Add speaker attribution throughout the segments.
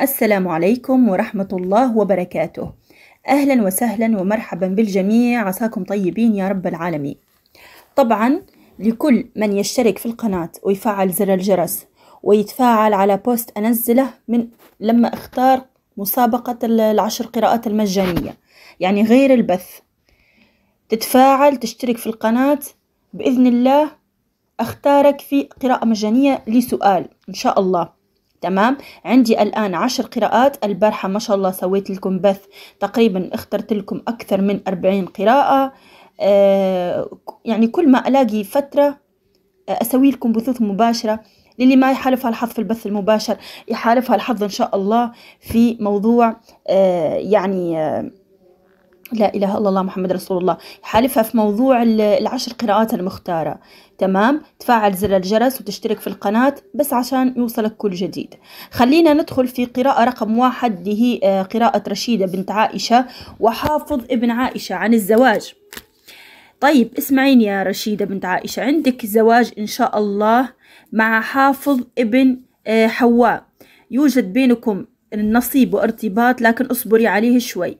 Speaker 1: السلام عليكم ورحمة الله وبركاته أهلا وسهلا ومرحبا بالجميع عساكم طيبين يا رب العالمين طبعا لكل من يشترك في القناة ويفعل زر الجرس ويتفاعل على بوست أنزله من لما اختار مسابقة العشر قراءات المجانية يعني غير البث تتفاعل تشترك في القناة بإذن الله أختارك في قراءة مجانية لسؤال إن شاء الله تمام عندي الآن عشر قراءات البارحة ما شاء الله سويت لكم بث تقريبا اخترت لكم أكثر من أربعين قراءة آه يعني كل ما ألاقي فترة آه، أسوي لكم بثوث مباشرة للي ما يحالفها الحظ في البث المباشر يحالفها الحظ إن شاء الله في موضوع آه يعني آه لا إله إلا الله محمد رسول الله حالفها في موضوع العشر قراءات المختارة تمام تفعل زر الجرس وتشترك في القناة بس عشان يوصلك كل جديد خلينا ندخل في قراءة رقم واحد اللي هي آه، قراءة رشيدة بنت عائشة وحافظ ابن عائشة عن الزواج طيب اسمعين يا رشيدة بنت عائشة عندك زواج إن شاء الله مع حافظ ابن آه، حواء يوجد بينكم النصيب وارتباط لكن اصبري عليه شوي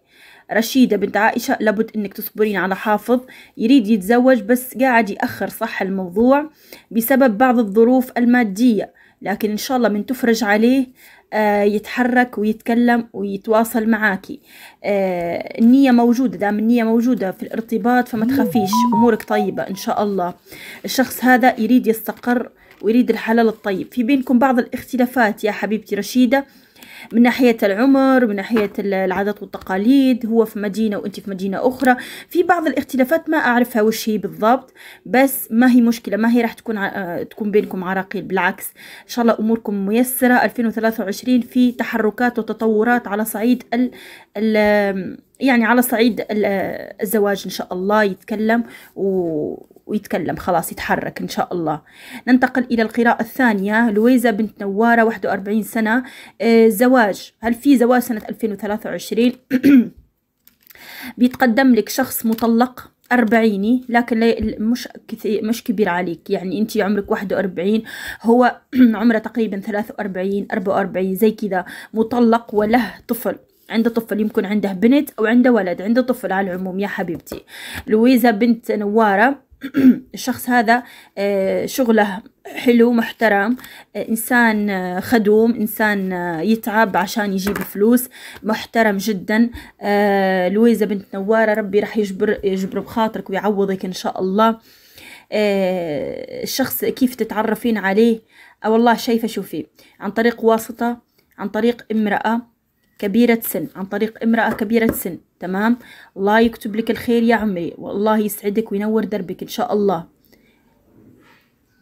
Speaker 1: رشيدة بنت عائشة لابد انك تصبرين على حافظ يريد يتزوج بس قاعد يأخر صح الموضوع بسبب بعض الظروف المادية لكن ان شاء الله من تفرج عليه آه، يتحرك ويتكلم ويتواصل معاكي آه، النية موجودة دام النية موجودة في الارتباط فما تخافيش أمورك طيبة إن شاء الله الشخص هذا يريد يستقر ويريد الحلال الطيب في بينكم بعض الاختلافات يا حبيبتي رشيدة من ناحية العمر من ناحية العادات والتقاليد هو في مدينة وانت في مدينة أخرى في بعض الاختلافات ما أعرفها وش هي بالضبط بس ما هي مشكلة ما هي راح تكون ع... آه، تكون بينكم عراقيل بالعكس إن شاء الله أموركم ميسرة 2023 في تحركات وتطورات على صعيد ال, ال... يعني على صعيد الزواج إن شاء الله يتكلم و... ويتكلم خلاص يتحرك إن شاء الله ننتقل إلى القراءة الثانية لويزا بنت نوارة 41 سنة آه، زواج هل في زواج سنة 2023 بيتقدم لك شخص مطلق أربعيني لكن مش كثير مش كبير عليك يعني أنت عمرك واحد وأربعين هو عمره تقريبا ثلاثة وأربعين أربعة وأربعين زي كذا مطلق وله طفل عنده طفل يمكن عنده بنت أو عنده ولد عنده طفل على العموم يا حبيبتي لويزا بنت نوارة الشخص هذا آه، شغله حلو محترم آه، إنسان آه، خدوم إنسان يتعب عشان يجيب فلوس محترم جدا لويزا بنت نوارة ربي راح يجبر يجبر بخاطرك ويعوضك إن شاء الله الشخص كيف تتعرفين عليه أو والله شايفة شوفي عن طريق واسطة عن طريق امرأة كبيرة سن عن طريق امرأة كبيرة سن تمام الله يكتب لك الخير يا عمري والله يسعدك وينور دربك إن شاء الله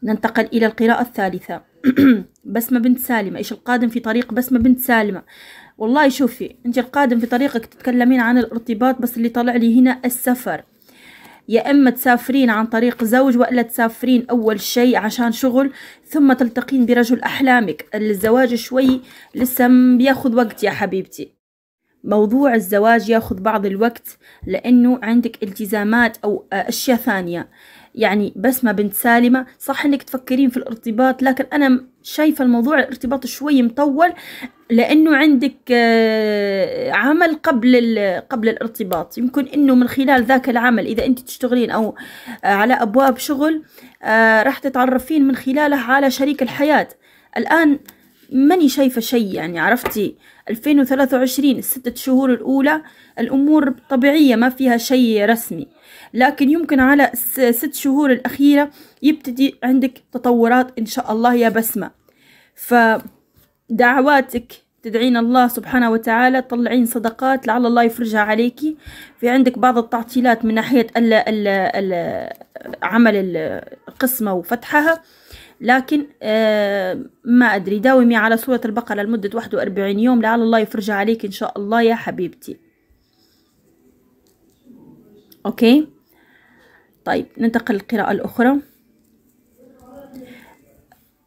Speaker 1: ننتقل إلى القراءة الثالثة بسمة بنت سالمة إيش القادم في طريق بسمة بنت سالمة والله شوفي أنت القادم في طريقك تتكلمين عن الارتباط بس اللي طلع لي هنا السفر يا اما تسافرين عن طريق زوج والا تسافرين اول شيء عشان شغل ثم تلتقين برجل احلامك الزواج شوي لسه بياخذ وقت يا حبيبتي موضوع الزواج ياخذ بعض الوقت لأنه عندك التزامات أو أشياء ثانية يعني بسمة بنت سالمة صح انك تفكرين في الارتباط لكن انا شايفة الموضوع الارتباط شوي مطول لانه عندك آه، عمل قبل قبل الارتباط يمكن انه من خلال ذاك العمل اذا انت تشتغلين او آه، على ابواب شغل آه، راح تتعرفين من خلاله على شريك الحياة الان ماني شايفة شيء يعني عرفتي 2023 الستة شهور الأولى الأمور طبيعية ما فيها شيء رسمي لكن يمكن على ست شهور الأخيرة يبتدي عندك تطورات إن شاء الله يا بسمة فدعواتك تدعين الله سبحانه وتعالى تطلعين صدقات لعل الله يفرجها عليكي في عندك بعض التعطيلات من ناحية ال ال ال عمل القسمة وفتحها لكن آه، ما أدري داومي على سورة البقرة لمدة 41 يوم لعل الله يفرجها عليك إن شاء الله يا حبيبتي أوكي طيب ننتقل للقراءة الأخرى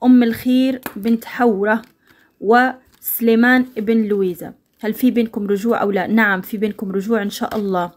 Speaker 1: أم الخير بنت حورة وسليمان ابن لويزا هل في بينكم رجوع أو لا نعم في بينكم رجوع إن شاء الله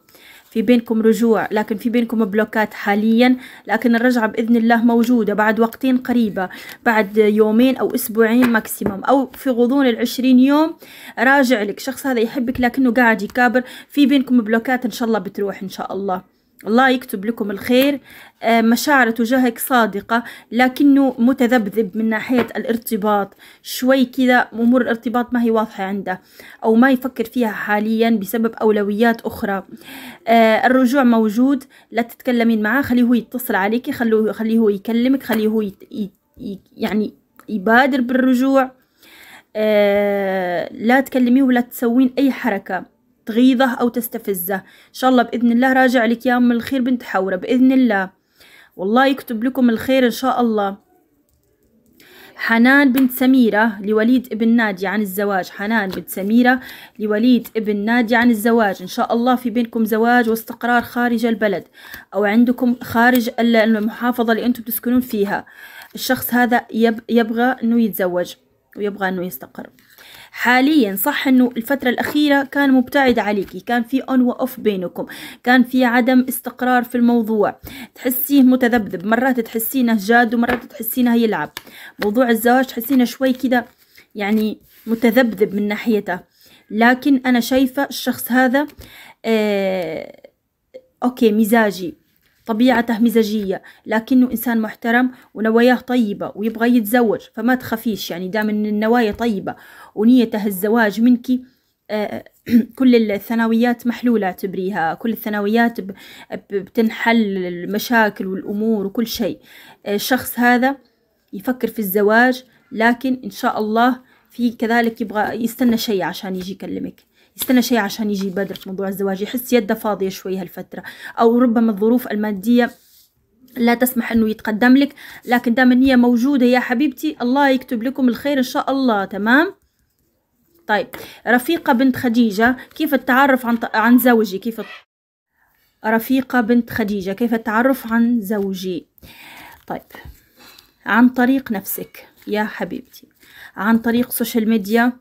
Speaker 1: في بينكم رجوع لكن في بينكم بلوكات حاليا لكن الرجعة بإذن الله موجودة بعد وقتين قريبة بعد يومين أو أسبوعين ماكسيموم أو في غضون العشرين يوم راجع لك شخص هذا يحبك لكنه قاعد يكابر في بينكم بلوكات إن شاء الله بتروح إن شاء الله الله يكتب لكم الخير آه، مشاعر تجاهك صادقة لكنه متذبذب من ناحية الارتباط شوي كذا أمور الارتباط ما هي واضحة عنده أو ما يفكر فيها حاليا بسبب أولويات أخرى آه، الرجوع موجود لا تتكلمين معاه خليه هو يتصل عليك خليه, خليه هو يكلمك خليه هو يعني يبادر بالرجوع آه، لا تكلميه ولا تسوين أي حركة تغيظه أو تستفزه إن شاء الله بإذن الله راجع لك يا أم الخير بنت حورة بإذن الله والله يكتب لكم الخير إن شاء الله حنان بنت سميرة لوليد ابن نادي عن الزواج حنان بنت سميرة لوليد ابن نادي عن الزواج إن شاء الله في بينكم زواج واستقرار خارج البلد أو عندكم خارج المحافظة اللي أنتم تسكنون فيها الشخص هذا يبغى أنه يتزوج ويبغى أنه يستقر حاليا صح انه الفترة الاخيرة كان مبتعد عليكي كان في اون واوف بينكم كان في عدم استقرار في الموضوع تحسيه متذبذب مرات تحسينه جاد ومرات تحسينه يلعب موضوع الزواج تحسينه شوي كده يعني متذبذب من ناحيته لكن انا شايفة الشخص هذا آه اوكي مزاجي طبيعته مزاجية لكنه إنسان محترم ونواياه طيبة ويبغى يتزوج فما تخافيش يعني دام إن النوايا طيبة ونيته الزواج منك آه، كل الثانويات محلولة تبريها كل الثانويات بتنحل المشاكل والأمور وكل شيء آه، الشخص هذا يفكر في الزواج لكن إن شاء الله في كذلك يبغى يستنى شيء عشان يجي يكلمك يستنى شيء عشان يجي بدر في موضوع الزواج يحس يده فاضية شوي هالفترة أو ربما الظروف المادية لا تسمح انه يتقدم لك لكن دام النية موجودة يا حبيبتي الله يكتب لكم الخير ان شاء الله تمام طيب رفيقة بنت خديجة كيف التعرف عن عن زوجي كيف رفيقة بنت خديجة كيف التعرف عن زوجي طيب عن طريق نفسك يا حبيبتي عن طريق سوشيال ميديا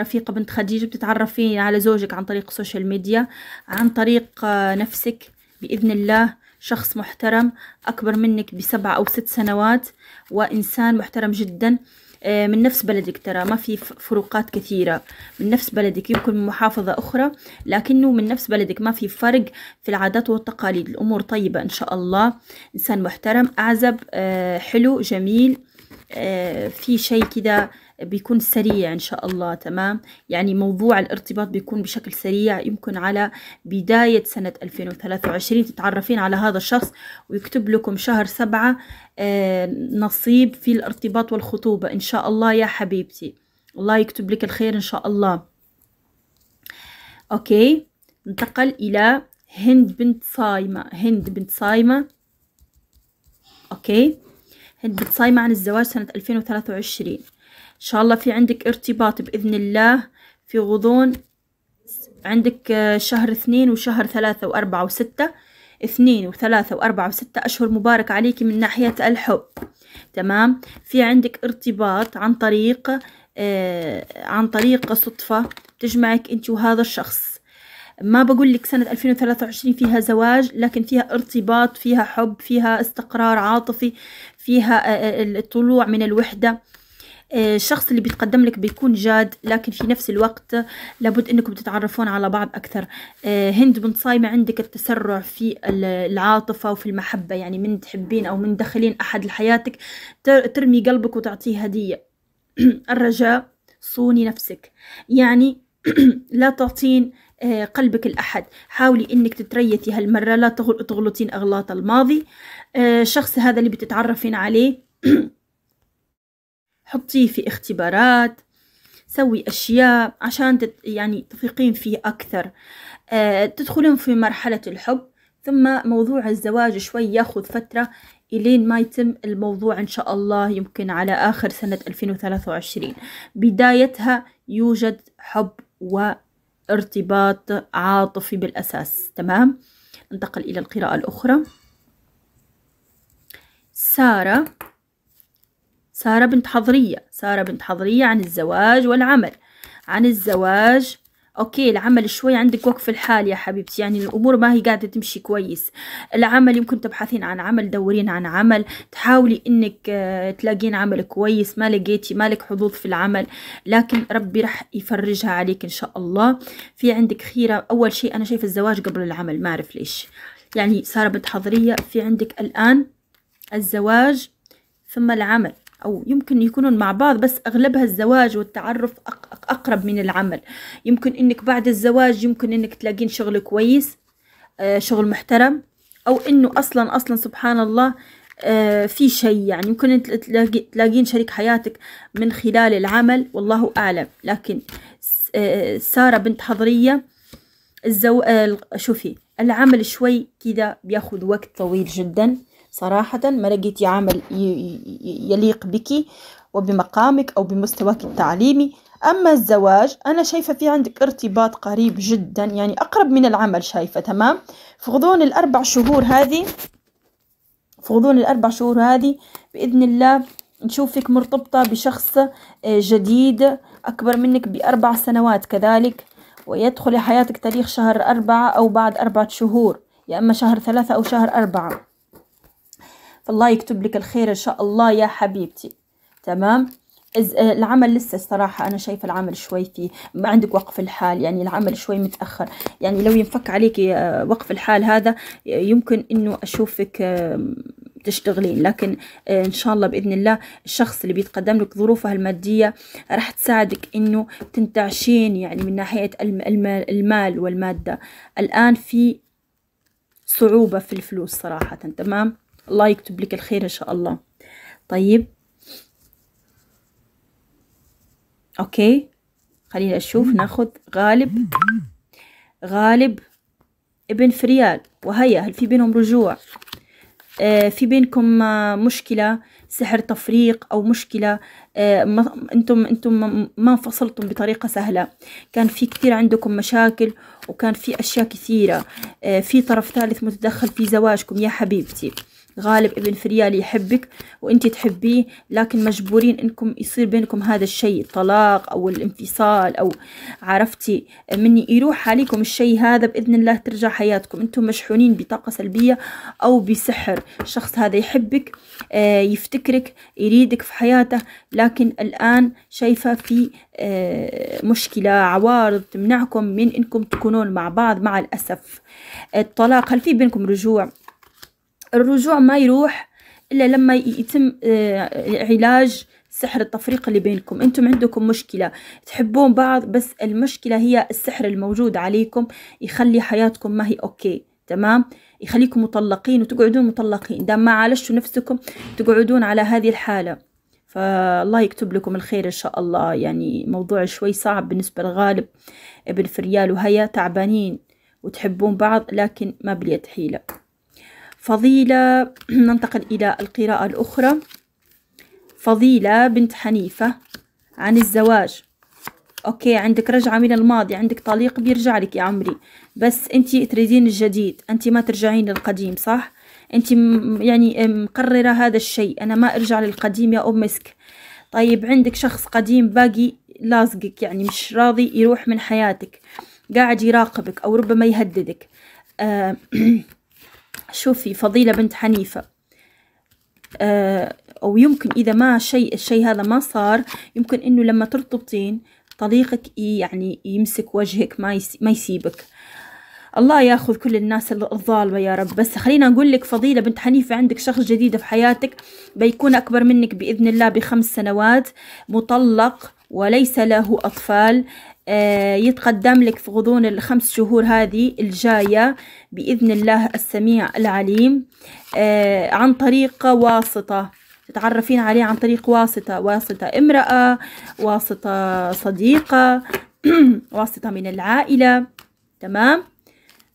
Speaker 1: رفيقة بنت خديجة بتتعرفين على زوجك عن طريق السوشيال ميديا عن طريق آه، نفسك بإذن الله شخص محترم أكبر منك بسبع أو ست سنوات وإنسان محترم جدا آه، من نفس بلدك ترى ما في فروقات كثيرة من نفس بلدك يمكن من محافظة أخرى لكنه من نفس بلدك ما في فرق في العادات والتقاليد الأمور طيبة إن شاء الله إنسان محترم أعزب آه، حلو جميل آه، في شيء كده بيكون سريع إن شاء الله تمام يعني موضوع الارتباط بيكون بشكل سريع يمكن على بداية سنة 2023 تتعرفين على هذا الشخص ويكتب لكم شهر سبعة آه، نصيب في الارتباط والخطوبة إن شاء الله يا حبيبتي الله يكتب لك الخير إن شاء الله أوكي ننتقل إلى هند بنت صايمة هند بنت صايمة أوكي هند بنت صايمة عن الزواج سنة 2023 ان شاء الله في عندك ارتباط بإذن الله في غضون عندك آه، شهر اثنين وشهر ثلاثة وأربعة وستة اثنين وثلاثة وأربعة وستة أشهر مبارك عليك من ناحية الحب تمام في عندك ارتباط عن طريق آه عن طريق صدفة تجمعك أنت وهذا الشخص ما بقول لك سنة 2023 فيها زواج لكن فيها ارتباط فيها حب فيها استقرار عاطفي فيها آه، آه، الطلوع من الوحدة آه، الشخص اللي بيتقدم لك بيكون جاد لكن في نفس الوقت لابد انكم تتعرفون على بعض اكثر آه، هند بنت صايمة عندك التسرع في العاطفة وفي المحبة يعني من تحبين او من تدخلين احد لحياتك ترمي قلبك وتعطيه هدية الرجاء صوني نفسك يعني لا تعطين آه، قلبك الأحد حاولي أنك تتريثي هالمرة لا تغلطين أغلاط الماضي الشخص هذا اللي بتتعرفين عليه حطيه في اختبارات سوي أشياء عشان تت يعني تثقين فيه أكثر أه تدخلين في مرحلة الحب ثم موضوع الزواج شوي ياخذ فترة إلين ما يتم الموضوع إن شاء الله يمكن على آخر سنة 2023 بدايتها يوجد حب وارتباط عاطفي بالأساس تمام ننتقل إلى القراءة الأخرى سارة سارة بنت حضرية سارة بنت حضرية عن الزواج والعمل عن الزواج اوكي العمل شوي عندك وقف الحال يا حبيبتي يعني الامور ما هي قاعده تمشي كويس العمل يمكن تبحثين عن عمل دورين عن عمل تحاولي انك آه، تلاقين عمل كويس ما لقيتي مالك حظوظ في العمل لكن ربي راح يفرجها عليك ان شاء الله في عندك خيره اول شيء انا شايفه الزواج قبل العمل ما اعرف ليش يعني ساره بنت حضريه في عندك الان الزواج ثم العمل أو يمكن يكونون مع بعض بس أغلبها الزواج والتعرف أقرب من العمل يمكن أنك بعد الزواج يمكن أنك تلاقين شغل كويس آه، شغل محترم أو أنه أصلا أصلا سبحان الله آه، في شيء يعني يمكن تلاقين شريك حياتك من خلال العمل والله أعلم لكن آه، سارة بنت حضرية الزو... شوفي العمل شوي كذا بياخذ وقت طويل جدا صراحة ما لقيتي عمل يليق بك وبمقامك أو بمستواك التعليمي أما الزواج أنا شايفة في عندك ارتباط قريب جدا يعني أقرب من العمل شايفة تمام في غضون الأربع شهور هذه في غضون الأربع شهور هذه بإذن الله نشوفك مرتبطة بشخص آه، جديد أكبر منك بأربع سنوات كذلك ويدخل حياتك تاريخ شهر أربعة أو بعد أربعة شهور يا إما شهر ثلاثة أو شهر أربعة فالله يكتب لك الخير ان شاء الله يا حبيبتي تمام آه، العمل لسه الصراحة أنا شايفة العمل شوي فيه ما عندك وقف الحال يعني العمل شوي متأخر يعني لو ينفك عليك آه، وقف الحال هذا آه، يمكن أنه أشوفك تشتغلين لكن ان شاء الله باذن الله الشخص اللي بيتقدم لك ظروفه الماديه راح تساعدك انه تنتعشين يعني من ناحيه المال والماده الان في صعوبه في الفلوس صراحه تمام الله يكتب لك الخير ان شاء الله طيب اوكي خلينا اشوف ناخذ غالب غالب ابن فريال وهيا هل في بينهم رجوع آه في بينكم آه مشكلة سحر تفريق أو مشكلة آه ما أنتم أنتم ما انفصلتم بطريقة سهلة كان في كثير عندكم مشاكل وكان في أشياء كثيرة آه، في طرف ثالث متدخل في زواجكم يا حبيبتي غالب ابن فريال يحبك وانت تحبيه لكن مجبورين انكم يصير بينكم هذا الشيء الطلاق او الانفصال او عرفتي من يروح عليكم الشيء هذا باذن الله ترجع حياتكم انتم مشحونين بطاقة سلبية او بسحر الشخص هذا يحبك آه، يفتكرك يريدك في حياته لكن الان شايفة في آه، مشكلة عوارض تمنعكم من انكم تكونون مع بعض مع الاسف الطلاق هل في بينكم رجوع الرجوع ما يروح إلا لما يتم آه، علاج سحر التفريق اللي بينكم انتم عندكم مشكلة تحبون بعض بس المشكلة هي السحر الموجود عليكم يخلي حياتكم ما هي اوكي تمام يخليكم مطلقين وتقعدون مطلقين دام ما عالجتوا نفسكم تقعدون على هذه الحالة فالله يكتب لكم الخير إن شاء الله يعني موضوع شوي صعب بالنسبة لغالب ابن فريال وهيا تعبانين وتحبون بعض لكن ما بليت حيلة فضيلة ننتقل إلى القراءة الأخرى فضيلة بنت حنيفة عن الزواج أوكي عندك رجعة من الماضي عندك طليق بيرجع لك يا عمري بس أنت تريدين الجديد أنت ما ترجعين للقديم صح أنت يعني مقررة هذا الشيء أنا ما أرجع للقديم يا أم مسك طيب عندك شخص قديم باقي لازقك يعني مش راضي يروح من حياتك قاعد يراقبك أو ربما يهددك آه شوفي فضيلة بنت حنيفة آه، أو يمكن إذا ما شيء الشيء هذا ما صار يمكن إنه لما ترتبطين طليقك يعني يمسك وجهك ما ما يسيبك الله ياخذ كل الناس الظالمه يا رب بس خلينا نقول لك فضيله بنت حنيفه عندك شخص جديد في حياتك بيكون اكبر منك باذن الله بخمس سنوات مطلق وليس له اطفال آه، يتقدم لك في غضون الخمس شهور هذه الجاية بإذن الله السميع العليم آه، عن طريق واسطة تتعرفين عليه عن طريق واسطة واسطة امرأة واسطة صديقة واسطة من العائلة تمام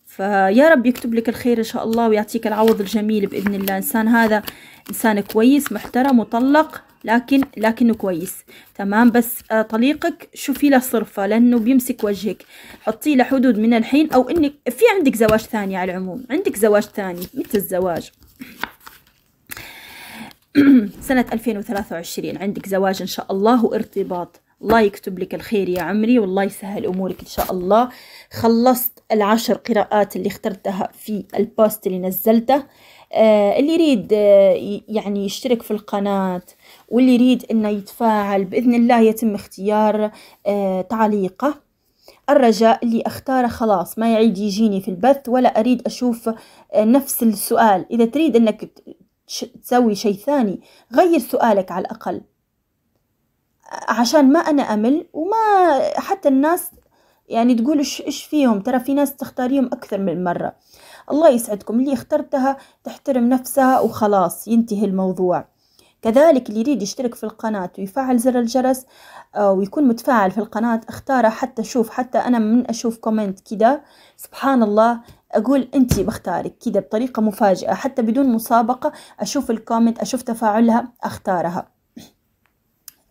Speaker 1: فيا رب يكتب لك الخير إن شاء الله ويعطيك العوض الجميل بإذن الله إنسان هذا إنسان كويس محترم مطلق لكن لكنه كويس تمام بس آه، طليقك شوفي له صرفة لأنه بيمسك وجهك حطي له حدود من الحين أو إنك في عندك زواج ثاني على العموم عندك زواج ثاني مثل الزواج سنة 2023 عندك زواج إن شاء الله وارتباط الله يكتب لك الخير يا عمري والله يسهل أمورك إن شاء الله خلصت العشر قراءات اللي اخترتها في البوست اللي نزلته آه اللي يريد آه يعني يشترك في القناة واللي يريد انه يتفاعل باذن الله يتم اختيار آه، تعليقه الرجاء اللي اختاره خلاص ما يعيد يجيني في البث ولا اريد اشوف آه، نفس السؤال اذا تريد انك تسوي شيء ثاني غير سؤالك على الاقل عشان ما انا امل وما حتى الناس يعني تقول ايش ايش فيهم ترى في ناس تختاريهم اكثر من مره الله يسعدكم اللي اخترتها تحترم نفسها وخلاص ينتهي الموضوع كذلك اللي يريد يشترك في القناة ويفعل زر الجرس آه، ويكون متفاعل في القناة اختاره حتى شوف حتى أنا من أشوف كومنت كده سبحان الله أقول أنت بختارك كده بطريقة مفاجئة حتى بدون مسابقة أشوف الكومنت أشوف تفاعلها أختارها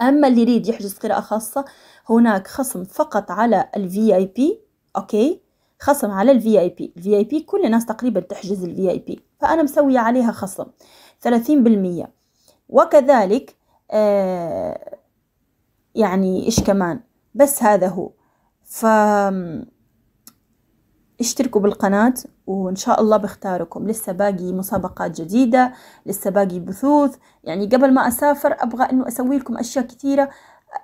Speaker 1: أما اللي يريد يحجز قراءة خاصة هناك خصم فقط على الفي اي بي أوكي خصم على الفي اي بي الفي اي بي كل الناس تقريبا تحجز الفي اي بي فأنا مسوية عليها خصم ثلاثين بالمية وكذلك آه، يعني إيش كمان بس هذا هو ف اشتركوا بالقناة وإن شاء الله بختاركم لسه باقي مسابقات جديدة لسه باقي بثوث يعني قبل ما أسافر أبغى أنه أسوي لكم أشياء كثيرة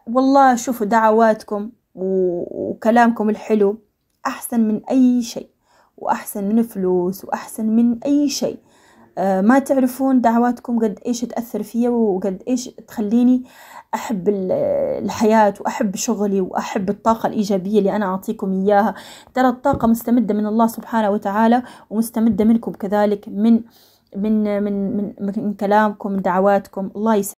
Speaker 1: والله شوفوا دعواتكم وكلامكم الحلو أحسن من أي شيء وأحسن من فلوس وأحسن من أي شيء آه، ما تعرفون دعواتكم قد إيش تأثر فيا وقد إيش تخليني أحب الحياة وأحب شغلي وأحب الطاقة الإيجابية اللي أنا أعطيكم إياها ترى الطاقة مستمدة من الله سبحانه وتعالى ومستمدة منكم كذلك من من من من, من كلامكم من دعواتكم الله يسعدكم